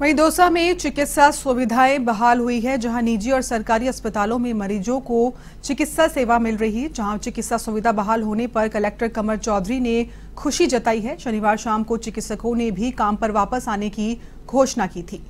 वहीं दौसा में चिकित्सा सुविधाएं बहाल हुई है जहां निजी और सरकारी अस्पतालों में मरीजों को चिकित्सा सेवा मिल रही है जहां चिकित्सा सुविधा बहाल होने पर कलेक्टर कमर चौधरी ने खुशी जताई है शनिवार शाम को चिकित्सकों ने भी काम पर वापस आने की घोषणा की थी